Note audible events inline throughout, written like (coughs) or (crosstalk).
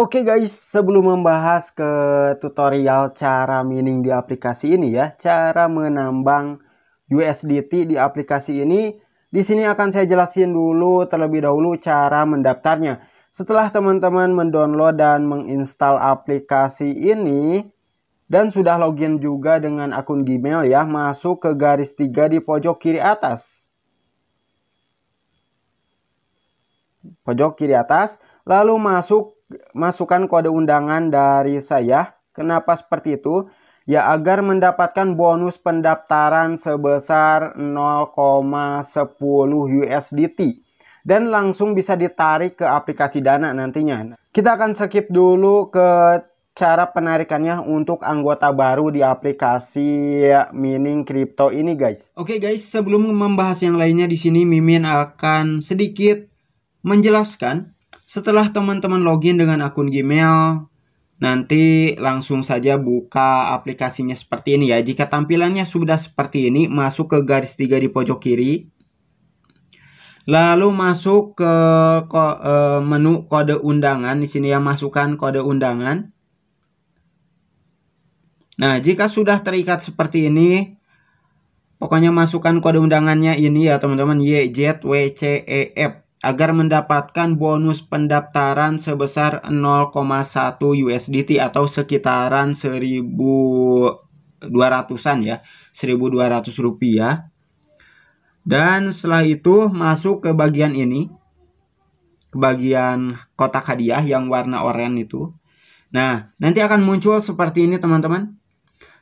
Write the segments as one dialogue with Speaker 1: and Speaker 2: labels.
Speaker 1: Oke okay guys, sebelum membahas ke tutorial cara mining di aplikasi ini ya, cara menambang USDT di aplikasi ini, di sini akan saya jelasin dulu terlebih dahulu cara mendaftarnya. Setelah teman-teman mendownload dan menginstal aplikasi ini dan sudah login juga dengan akun Gmail ya, masuk ke garis 3 di pojok kiri atas. Pojok kiri atas, lalu masuk masukkan kode undangan dari saya. Kenapa seperti itu? Ya agar mendapatkan bonus pendaftaran sebesar 0,10 USDT dan langsung bisa ditarik ke aplikasi Dana nantinya. Kita akan skip dulu ke cara penarikannya untuk anggota baru di aplikasi mining crypto ini guys. Oke okay guys, sebelum membahas yang lainnya di sini Mimin akan sedikit menjelaskan setelah teman-teman login dengan akun Gmail, nanti langsung saja buka aplikasinya seperti ini ya. Jika tampilannya sudah seperti ini, masuk ke garis 3 di pojok kiri. Lalu masuk ke e, menu kode undangan. Di sini ya masukkan kode undangan. Nah, jika sudah terikat seperti ini, pokoknya masukkan kode undangannya ini ya teman-teman YJWCEF agar mendapatkan bonus pendaftaran sebesar 0,1 USDT atau sekitaran 1200-an ya, 1200 rupiah. Dan setelah itu masuk ke bagian ini, ke bagian kotak hadiah yang warna oranye itu. Nah, nanti akan muncul seperti ini teman-teman.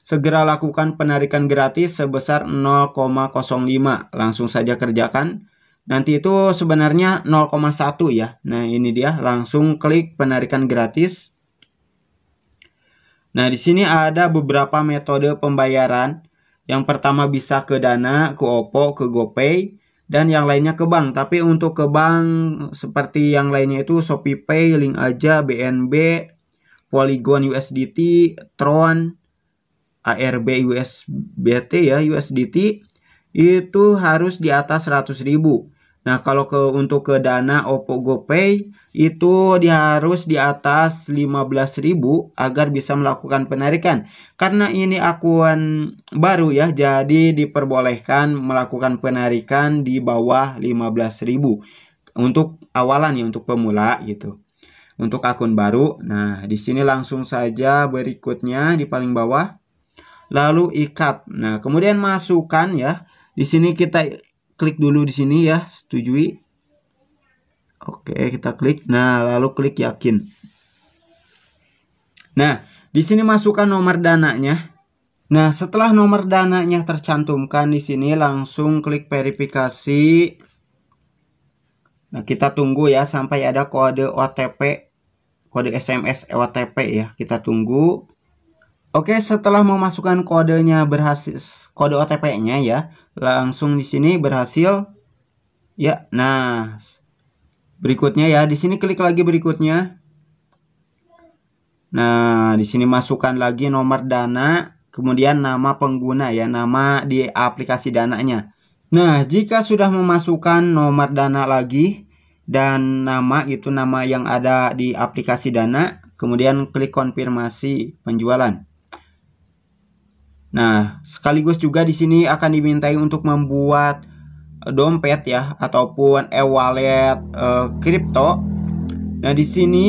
Speaker 1: Segera lakukan penarikan gratis sebesar 0,05. Langsung saja kerjakan Nanti itu sebenarnya 0,1 ya. Nah, ini dia langsung klik penarikan gratis. Nah, di sini ada beberapa metode pembayaran. Yang pertama bisa ke Dana, ke OPPO, ke GoPay dan yang lainnya ke bank. Tapi untuk ke bank seperti yang lainnya itu ShopeePay, Link aja, BNB, Polygon USDT, Tron, ARB USBT ya, USDT itu harus di atas 100.000. Nah, kalau ke untuk ke Dana Oppo GoPay itu di, harus di atas 15.000 agar bisa melakukan penarikan. Karena ini akun baru ya, jadi diperbolehkan melakukan penarikan di bawah 15.000 untuk awalan ya untuk pemula gitu. Untuk akun baru. Nah, di sini langsung saja berikutnya di paling bawah lalu ikat. Nah, kemudian masukkan ya. Di sini kita klik dulu di sini ya, setujui. Oke, kita klik. Nah, lalu klik yakin. Nah, di sini masukkan nomor dananya. Nah, setelah nomor dananya tercantumkan di sini langsung klik verifikasi. Nah, kita tunggu ya sampai ada kode OTP, kode SMS OTP ya. Kita tunggu. Oke, setelah memasukkan kodenya berhasil kode OTP-nya ya, langsung di sini berhasil. Ya, nah berikutnya ya, di sini klik lagi berikutnya. Nah, di sini masukkan lagi nomor dana, kemudian nama pengguna ya, nama di aplikasi dananya. Nah, jika sudah memasukkan nomor dana lagi dan nama itu nama yang ada di aplikasi dana, kemudian klik konfirmasi penjualan. Nah, sekaligus juga di sini akan dimintai untuk membuat eh, dompet ya ataupun e-wallet eh, kripto. nah, di sini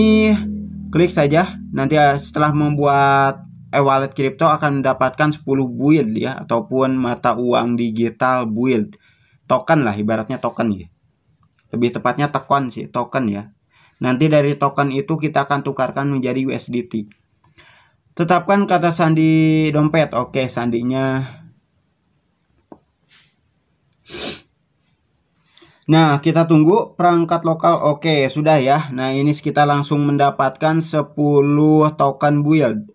Speaker 1: klik saja nanti eh, setelah membuat e-wallet kripto akan mendapatkan 10 build ya ataupun mata uang digital build token lah ibaratnya token ya lebih tepatnya token sih token ya nanti dari token itu kita akan tukarkan menjadi USDT Tetapkan kata sandi dompet. Oke, sandinya. Nah, kita tunggu perangkat lokal. Oke, sudah ya. Nah, ini kita langsung mendapatkan 10 token build.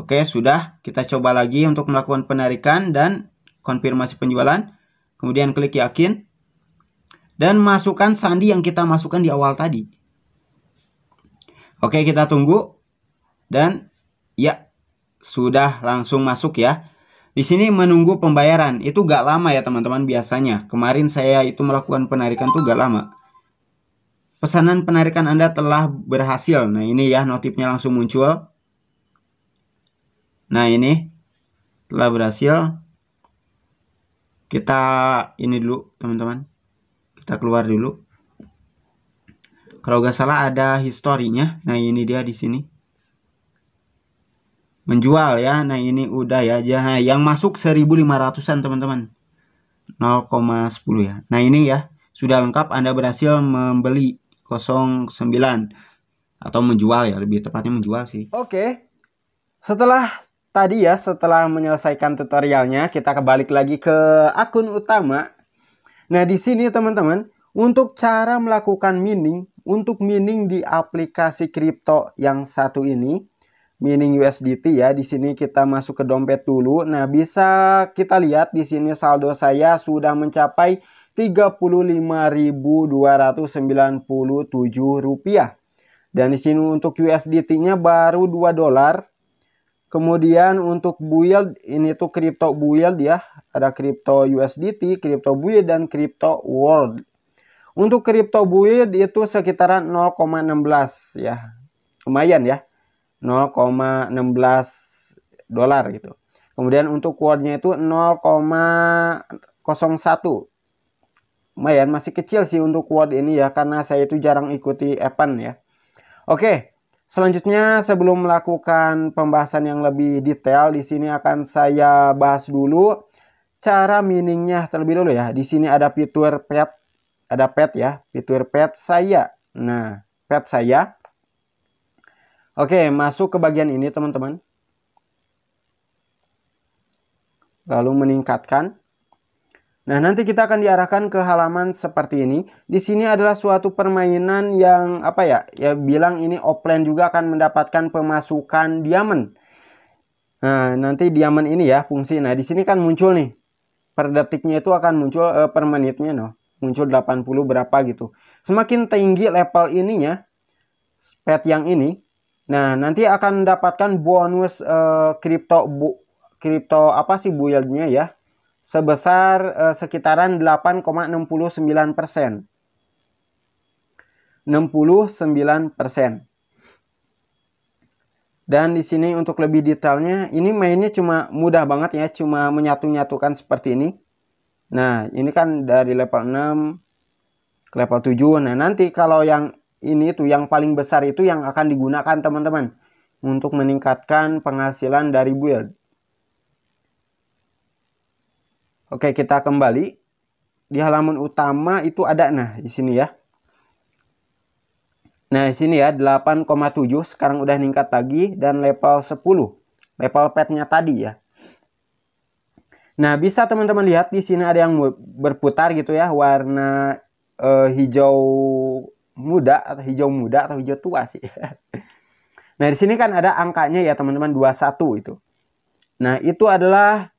Speaker 1: Oke, sudah. Kita coba lagi untuk melakukan penarikan dan konfirmasi penjualan. Kemudian klik yakin. Dan masukkan sandi yang kita masukkan di awal tadi. Oke, kita tunggu dan ya sudah langsung masuk ya. Di sini menunggu pembayaran itu gak lama ya teman-teman biasanya. Kemarin saya itu melakukan penarikan tuh gak lama. Pesanan penarikan Anda telah berhasil. Nah ini ya notifnya langsung muncul. Nah ini telah berhasil. Kita ini dulu teman-teman. Kita keluar dulu. Kalau gak salah ada historinya. Nah ini dia di sini menjual ya. Nah, ini udah ya aja. Nah, yang masuk 1.500-an teman-teman. 0,10 ya. Nah, ini ya sudah lengkap Anda berhasil membeli 09 atau menjual ya, lebih tepatnya menjual sih. Oke. Setelah tadi ya, setelah menyelesaikan tutorialnya, kita kebalik lagi ke akun utama. Nah, di sini teman-teman, untuk cara melakukan mining, untuk mining di aplikasi kripto yang satu ini, mining USDT ya. Di sini kita masuk ke dompet dulu. Nah, bisa kita lihat di sini saldo saya sudah mencapai 35.297 rupiah. Dan di sini untuk USDT-nya baru 2 dolar. Kemudian untuk build ini tuh crypto build ya, ada crypto USDT, crypto build dan crypto world. Untuk crypto build itu sekitaran 0,16 ya. Lumayan ya. 0,16 dolar gitu. Kemudian untuk kuarnya itu 0,01. Lumayan masih kecil sih untuk kuat ini ya karena saya itu jarang ikuti Evan ya. Oke, selanjutnya sebelum melakukan pembahasan yang lebih detail di sini akan saya bahas dulu cara miningnya terlebih dulu ya. Di sini ada fitur pet, ada pet ya, fitur pet saya. Nah, pet saya Oke, masuk ke bagian ini teman-teman. Lalu meningkatkan. Nah, nanti kita akan diarahkan ke halaman seperti ini. Di sini adalah suatu permainan yang apa ya? Ya bilang ini offline juga akan mendapatkan pemasukan diamond. Nah, nanti diamond ini ya fungsi. Nah, di sini kan muncul nih. Per detiknya itu akan muncul eh, per menitnya no. Muncul 80 berapa gitu. Semakin tinggi level ininya, pet yang ini, Nah, nanti akan mendapatkan bonus eh, kripto uh, bu, kripto apa sih bu ya? Sebesar uh, sekitaran 8,69%. 69%. Dan di sini untuk lebih detailnya, ini mainnya cuma mudah banget ya, cuma menyatu-nyatukan seperti ini. Nah, ini kan dari level 6 ke level 7. Nah, nanti kalau yang ini tuh yang paling besar itu yang akan digunakan teman-teman untuk meningkatkan penghasilan dari build. Oke, kita kembali di halaman utama itu ada nah di sini ya. Nah, di sini ya 8,7 sekarang udah ningkat lagi dan level 10. Level petnya tadi ya. Nah, bisa teman-teman lihat di sini ada yang berputar gitu ya, warna eh, hijau muda atau hijau muda atau hijau tua sih. (laughs) nah, di sini kan ada angkanya ya teman-teman 21 itu. Nah, itu adalah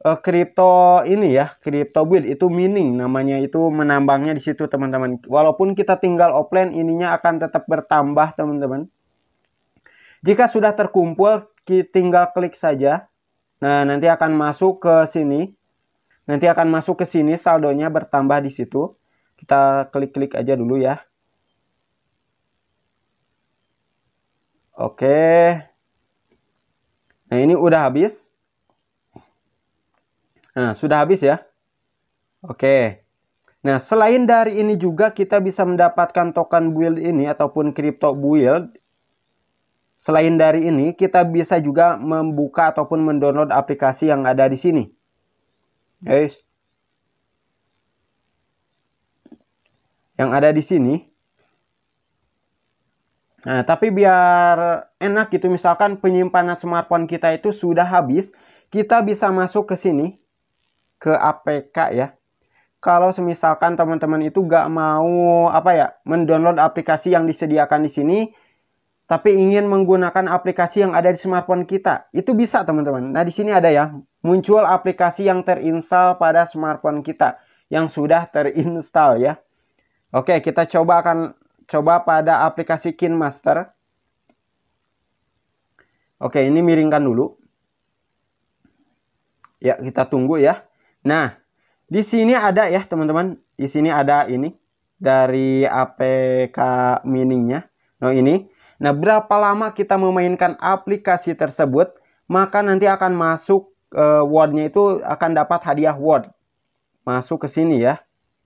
Speaker 1: eh, kripto uh, ini ya, kripto build itu mining namanya itu menambangnya di situ teman-teman. Walaupun kita tinggal offline ininya akan tetap bertambah teman-teman. Jika sudah terkumpul tinggal klik saja. Nah, nanti akan masuk ke sini. Nanti akan masuk ke sini saldonya bertambah di situ. Kita klik-klik aja dulu ya. Oke. Nah, ini udah habis. Nah, sudah habis ya. Oke. Nah, selain dari ini juga kita bisa mendapatkan token build ini ataupun crypto build. Selain dari ini, kita bisa juga membuka ataupun mendownload aplikasi yang ada di sini. Guys. Yang ada di sini Nah, tapi biar enak gitu, misalkan penyimpanan smartphone kita itu sudah habis, kita bisa masuk ke sini, ke APK ya. Kalau semisalkan teman-teman itu gak mau apa ya, mendownload aplikasi yang disediakan di sini, tapi ingin menggunakan aplikasi yang ada di smartphone kita, itu bisa teman-teman. Nah, di sini ada ya, muncul aplikasi yang terinstall pada smartphone kita, yang sudah terinstall ya. Oke, kita coba akan coba pada aplikasi KinMaster. Oke, ini miringkan dulu. Ya, kita tunggu ya. Nah, di sini ada ya, teman-teman. Di sini ada ini dari APK miningnya. Nah, ini. Nah, berapa lama kita memainkan aplikasi tersebut, maka nanti akan masuk e, wordnya itu akan dapat hadiah word. Masuk ke sini ya.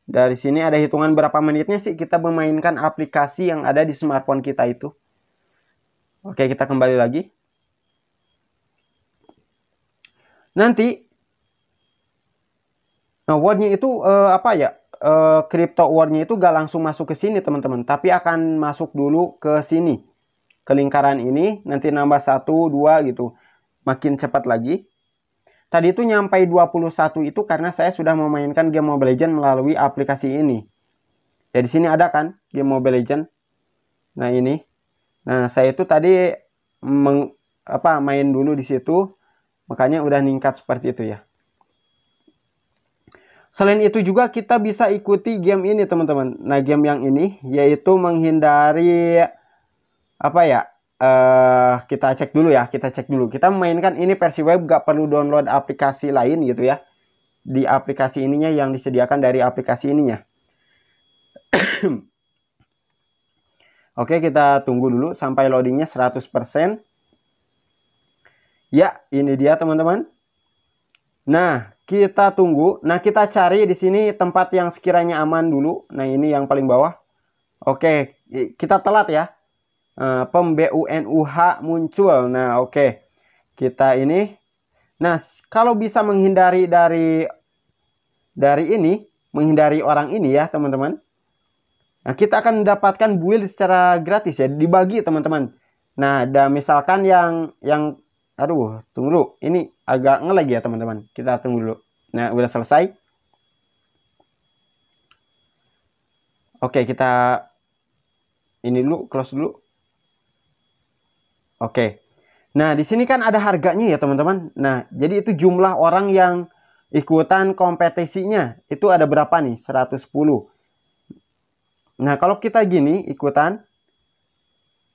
Speaker 1: Dari sini ada hitungan berapa menitnya sih kita memainkan aplikasi yang ada di smartphone kita itu. Oke, kita kembali lagi. Nanti nah wordnya itu eh, apa ya? Eh, crypto wordnya itu gak langsung masuk ke sini teman-teman, tapi akan masuk dulu ke sini. Ke lingkaran ini, nanti nambah 1, 2 gitu. Makin cepat lagi. Tadi itu nyampe 21 itu karena saya sudah memainkan game Mobile Legends melalui aplikasi ini. Ya di sini ada kan game Mobile Legends. Nah, ini. Nah, saya itu tadi meng, apa main dulu di situ. Makanya udah ningkat seperti itu ya. Selain itu juga kita bisa ikuti game ini teman-teman. Nah game yang ini yaitu menghindari apa ya uh, kita cek dulu ya, kita cek dulu. Kita mainkan ini versi web, gak perlu download aplikasi lain gitu ya. Di aplikasi ininya yang disediakan dari aplikasi ininya. (coughs) Oke, kita tunggu dulu sampai loadingnya 100%. Ya, ini dia teman-teman. Nah, kita tunggu. Nah, kita cari di sini tempat yang sekiranya aman dulu. Nah, ini yang paling bawah. Oke, kita telat ya uh, muncul. Nah, oke. Okay. Kita ini nah, kalau bisa menghindari dari dari ini, menghindari orang ini ya, teman-teman. Nah, kita akan mendapatkan build secara gratis ya, dibagi, teman-teman. Nah, ada misalkan yang yang aduh, tunggu dulu. Ini agak ngelag ya, teman-teman. Kita tunggu dulu. Nah, udah selesai. Oke, kita ini dulu close dulu. Oke. Nah, di sini kan ada harganya ya, teman-teman. Nah, jadi itu jumlah orang yang ikutan kompetisinya. Itu ada berapa nih? 110. Nah, kalau kita gini ikutan.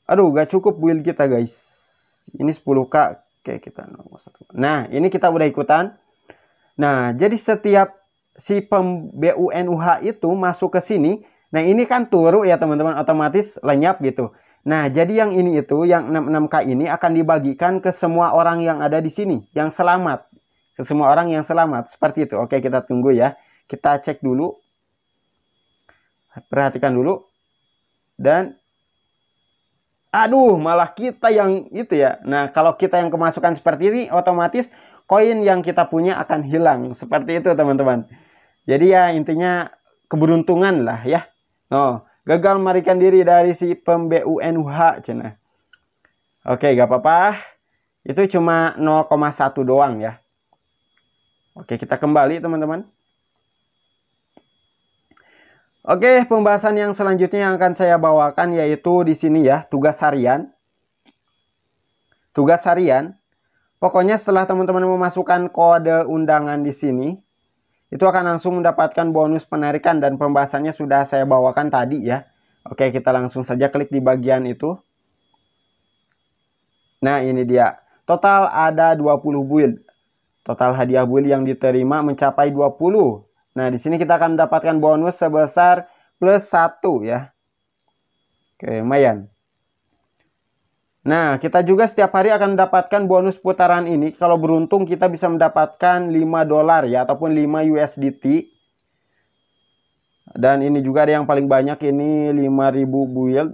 Speaker 1: Aduh, gak cukup build kita, guys. Ini 10K. Oke, kita Nah, ini kita udah ikutan. Nah, jadi setiap si pem BUNUH itu masuk ke sini. Nah, ini kan turu ya, teman-teman. Otomatis lenyap gitu. Nah, jadi yang ini itu, yang 66K ini akan dibagikan ke semua orang yang ada di sini, yang selamat. Ke semua orang yang selamat, seperti itu. Oke, kita tunggu ya. Kita cek dulu. Perhatikan dulu. Dan, aduh, malah kita yang itu ya. Nah, kalau kita yang kemasukan seperti ini, otomatis koin yang kita punya akan hilang. Seperti itu, teman-teman. Jadi ya, intinya keberuntungan lah ya. No, oh, gagal melarikan diri dari si pembunuh, cina. Oke, gak apa-apa. Itu cuma 0,1 doang ya. Oke, kita kembali teman-teman. Oke, pembahasan yang selanjutnya yang akan saya bawakan yaitu di sini ya, tugas harian. Tugas harian. Pokoknya setelah teman-teman memasukkan kode undangan di sini, itu akan langsung mendapatkan bonus penarikan dan pembahasannya sudah saya bawakan tadi ya. Oke, kita langsung saja klik di bagian itu. Nah, ini dia. Total ada 20 build. Total hadiah build yang diterima mencapai 20. Nah, di sini kita akan mendapatkan bonus sebesar plus 1 ya. Oke, lumayan. Nah, kita juga setiap hari akan mendapatkan bonus putaran ini. Kalau beruntung kita bisa mendapatkan 5 dolar ya ataupun 5 USDT. Dan ini juga ada yang paling banyak ini 5000 build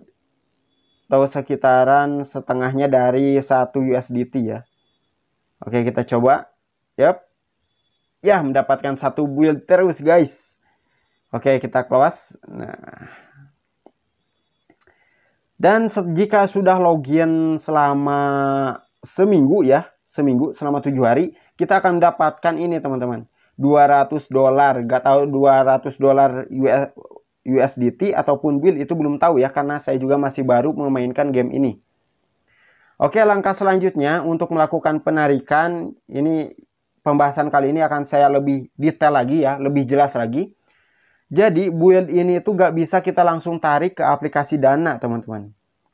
Speaker 1: atau sekitaran setengahnya dari 1 USDT ya. Oke, kita coba. Yap. Ya, mendapatkan satu build terus, guys. Oke, kita close. Nah, dan jika sudah login selama seminggu ya, seminggu selama tujuh hari, kita akan mendapatkan ini teman-teman. 200 dolar, gak tahu 200 dolar US, USDT ataupun bill itu belum tahu ya karena saya juga masih baru memainkan game ini. Oke, langkah selanjutnya untuk melakukan penarikan ini pembahasan kali ini akan saya lebih detail lagi ya, lebih jelas lagi. Jadi build ini itu gak bisa kita langsung tarik ke aplikasi Dana teman-teman.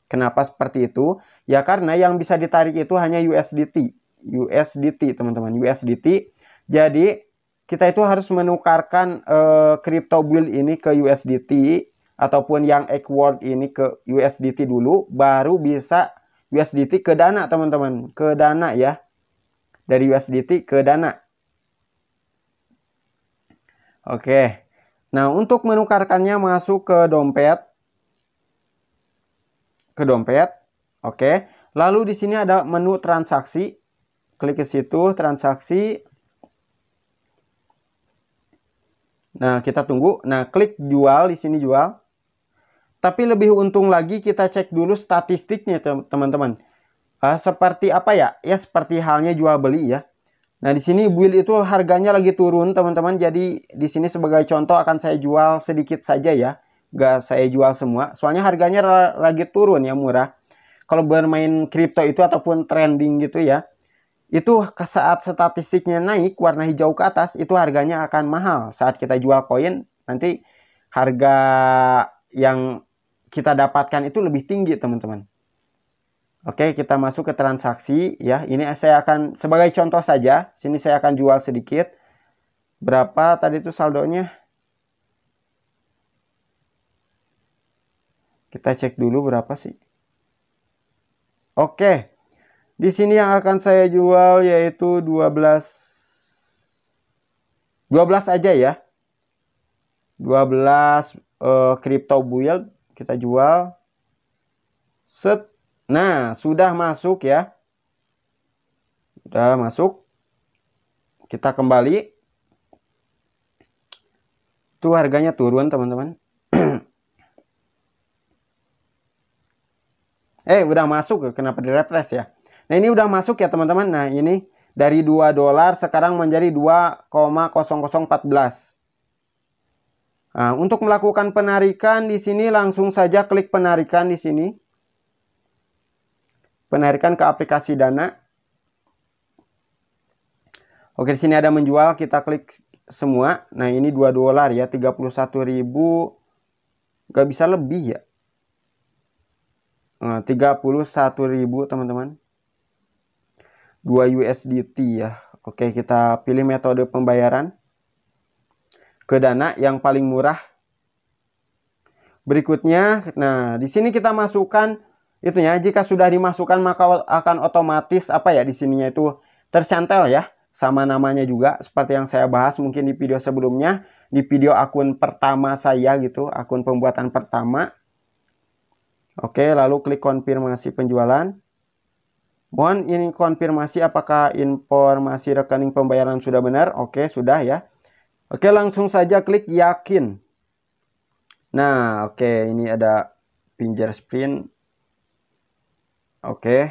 Speaker 1: Kenapa seperti itu? Ya karena yang bisa ditarik itu hanya USDT. USDT teman-teman, USDT. Jadi kita itu harus menukarkan uh, crypto build ini ke USDT ataupun yang Equord ini ke USDT dulu baru bisa USDT ke Dana teman-teman, ke Dana ya. Dari USDT ke Dana. Oke. Okay. Nah, untuk menukarkannya masuk ke dompet. Ke dompet. Oke. Lalu di sini ada menu transaksi. Klik ke situ transaksi. Nah, kita tunggu. Nah, klik jual di sini jual. Tapi lebih untung lagi kita cek dulu statistiknya, teman-teman. Uh, seperti apa ya? Ya seperti halnya jual beli ya. Nah, di sini build itu harganya lagi turun, teman-teman. Jadi, di sini sebagai contoh akan saya jual sedikit saja ya. Gak saya jual semua. Soalnya harganya lagi turun ya, murah. Kalau bermain crypto itu ataupun trending gitu ya. Itu saat statistiknya naik, warna hijau ke atas, itu harganya akan mahal. Saat kita jual koin, nanti harga yang kita dapatkan itu lebih tinggi, teman-teman. Oke, kita masuk ke transaksi ya. Ini saya akan sebagai contoh saja. Sini saya akan jual sedikit. Berapa tadi itu saldonya? Kita cek dulu berapa sih. Oke. Di sini yang akan saya jual yaitu 12 12 aja ya. 12 uh, crypto build kita jual. Set Nah, sudah masuk ya. Sudah masuk. Kita kembali. Tuh harganya turun, teman-teman. (clears throat) eh, udah masuk. Kenapa di refresh ya? Nah, ini udah masuk ya, teman-teman. Nah, ini dari 2 dolar sekarang menjadi 2,0014. Nah, untuk melakukan penarikan di sini langsung saja klik penarikan di sini penarikan ke aplikasi Dana. Oke, di sini ada menjual, kita klik semua. Nah, ini 2 dolar ya, 31.000 gak bisa lebih ya. Nah, 31.000 teman-teman. 2 USDT ya. Oke, kita pilih metode pembayaran. Ke Dana yang paling murah. Berikutnya, nah di sini kita masukkan itunya jika sudah dimasukkan maka akan otomatis apa ya di sininya itu tercantel ya sama namanya juga seperti yang saya bahas mungkin di video sebelumnya di video akun pertama saya gitu akun pembuatan pertama oke lalu klik konfirmasi penjualan mohon ini konfirmasi apakah informasi rekening pembayaran sudah benar oke sudah ya oke langsung saja klik yakin nah oke ini ada pinjir sprint Oke.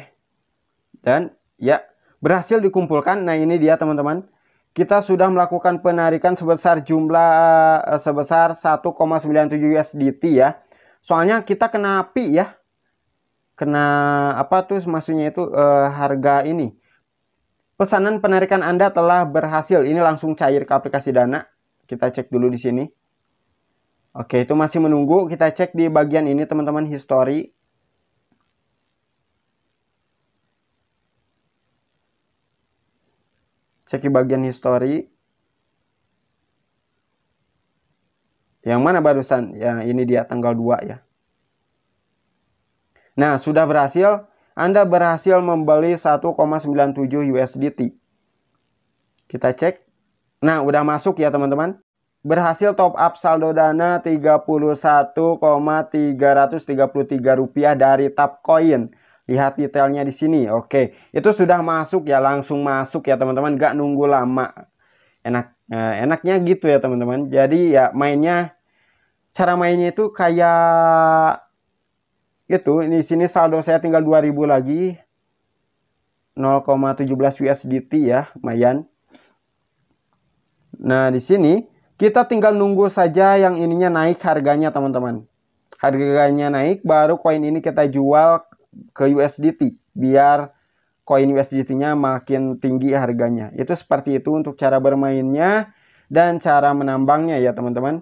Speaker 1: Dan ya, berhasil dikumpulkan. Nah, ini dia teman-teman. Kita sudah melakukan penarikan sebesar jumlah eh, sebesar 1,97 USDT ya. Soalnya kita kena pi ya. Kena apa tuh maksudnya itu uh, harga ini. Pesanan penarikan Anda telah berhasil. Ini langsung cair ke aplikasi Dana. Kita cek dulu di sini. Oke, itu masih menunggu. Kita cek di bagian ini teman-teman history. cek di bagian history yang mana barusan ya ini dia tanggal 2 ya nah sudah berhasil anda berhasil membeli 1,97 USDT kita cek nah udah masuk ya teman-teman berhasil top up saldo dana 31,333 rupiah dari coin lihat detailnya di sini oke itu sudah masuk ya langsung masuk ya teman-teman gak nunggu lama enak eh, enaknya gitu ya teman-teman jadi ya mainnya cara mainnya itu kayak gitu ini sini saldo saya tinggal 2000 lagi 0,17 USDT ya lumayan nah di sini kita tinggal nunggu saja yang ininya naik harganya teman-teman harganya naik baru koin ini kita jual ke USDT biar koin USDT-nya makin tinggi harganya. Itu seperti itu untuk cara bermainnya dan cara menambangnya ya teman-teman.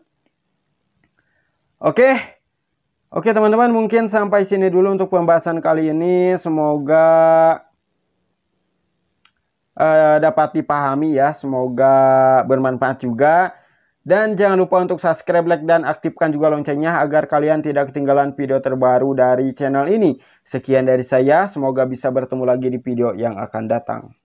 Speaker 1: Oke. Oke teman-teman mungkin sampai sini dulu untuk pembahasan kali ini. Semoga uh, dapat dipahami ya. Semoga bermanfaat juga. Dan jangan lupa untuk subscribe, like, dan aktifkan juga loncengnya agar kalian tidak ketinggalan video terbaru dari channel ini. Sekian dari saya, semoga bisa bertemu lagi di video yang akan datang.